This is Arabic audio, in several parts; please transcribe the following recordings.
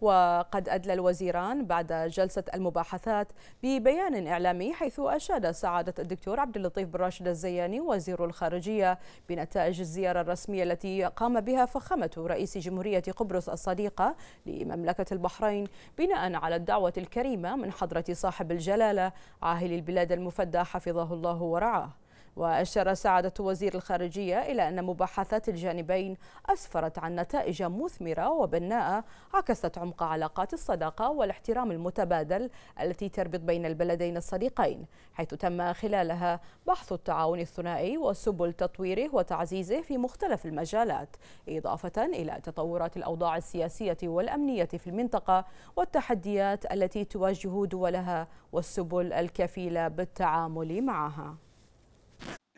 وقد أدلى الوزيران بعد جلسة المباحثات ببيان إعلامي حيث أشاد سعادة الدكتور عبد اللطيف بن راشد الزياني وزير الخارجية بنتائج الزيارة الرسمية التي قام بها فخامة رئيس جمهورية قبرص الصديقة لمملكة البحرين بناء على الدعوة الكريمة من حضرة صاحب الجلالة عاهل البلاد المفدى حفظه الله ورعاه وأشار سعادة وزير الخارجية إلى أن مباحثات الجانبين أسفرت عن نتائج مثمرة وبناءة عكست عمق علاقات الصداقة والاحترام المتبادل التي تربط بين البلدين الصديقين حيث تم خلالها بحث التعاون الثنائي وسبل تطويره وتعزيزه في مختلف المجالات إضافة إلى تطورات الأوضاع السياسية والأمنية في المنطقة والتحديات التي تواجه دولها والسبل الكفيلة بالتعامل معها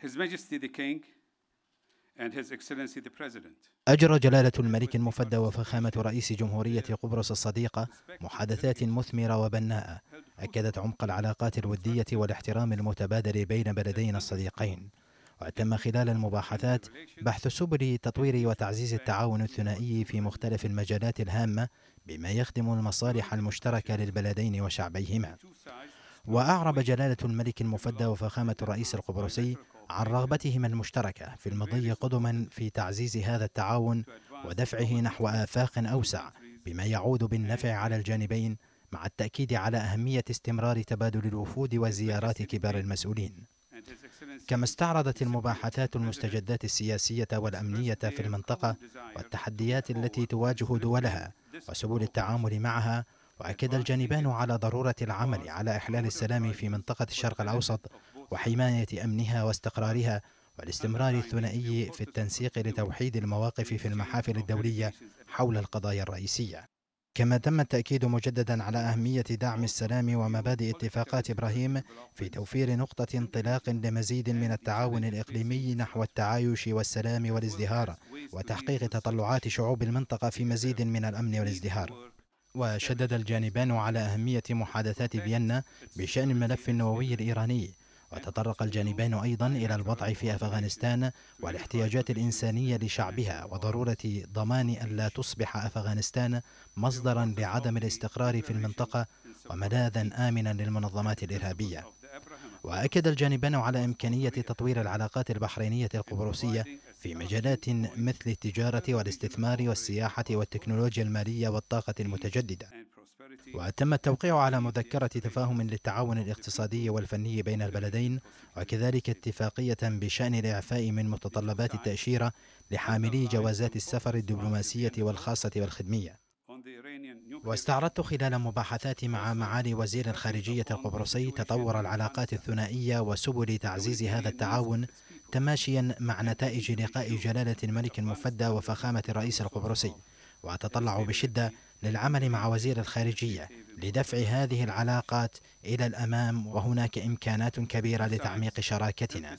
His Majesty the King and His Excellency the President. أجرى جلالة الملك المفدى وفخامة رئيس جمهورية قبرص الصديقة محادثات مثمرة وبناءة أكدت عمق العلاقات الودية والاحترام المتبادل بين بلدينا الصديقين وتم خلال المباحثات بحث سبل تطوير وتعزيز التعاون الثنائي في مختلف المجالات الهامة بما يخدم المصالح المشتركة للبلدين وشعبيهما وأعرب جلالة الملك المفدى وفخامة الرئيس القبرصي عن رغبتهما المشتركة في المضي قدما في تعزيز هذا التعاون ودفعه نحو آفاق أوسع بما يعود بالنفع على الجانبين مع التأكيد على أهمية استمرار تبادل الوفود وزيارات كبار المسؤولين كما استعرضت المباحثات المستجدات السياسية والأمنية في المنطقة والتحديات التي تواجه دولها وسبل التعامل معها وأكد الجانبان على ضرورة العمل على إحلال السلام في منطقة الشرق الأوسط وحماية أمنها واستقرارها والاستمرار الثنائي في التنسيق لتوحيد المواقف في المحافل الدولية حول القضايا الرئيسية كما تم التأكيد مجددا على أهمية دعم السلام ومبادئ اتفاقات إبراهيم في توفير نقطة انطلاق لمزيد من التعاون الإقليمي نحو التعايش والسلام والازدهار وتحقيق تطلعات شعوب المنطقة في مزيد من الأمن والازدهار وشدد الجانبان على أهمية محادثات فيينا بشأن الملف النووي الإيراني وتطرق الجانبان أيضا إلى الوضع في أفغانستان والاحتياجات الإنسانية لشعبها وضرورة ضمان ألا تصبح أفغانستان مصدرا لعدم الاستقرار في المنطقة وملاذا آمنا للمنظمات الإرهابية وأكد الجانبان على إمكانية تطوير العلاقات البحرينية القبرصية في مجالات مثل التجارة والاستثمار والسياحة والتكنولوجيا المالية والطاقة المتجددة وتم التوقيع على مذكرة تفاهم للتعاون الاقتصادي والفني بين البلدين وكذلك اتفاقية بشأن الإعفاء من متطلبات التأشيرة لحاملي جوازات السفر الدبلوماسية والخاصة والخدمية واستعرضت خلال مباحثاتي مع معالي وزير الخارجية القبرصي تطور العلاقات الثنائية وسبل تعزيز هذا التعاون تماشيا مع نتائج لقاء جلالة الملك المفدى وفخامة الرئيس القبرصي وأتطلع بشدة للعمل مع وزير الخارجية لدفع هذه العلاقات إلى الأمام وهناك إمكانات كبيرة لتعميق شراكتنا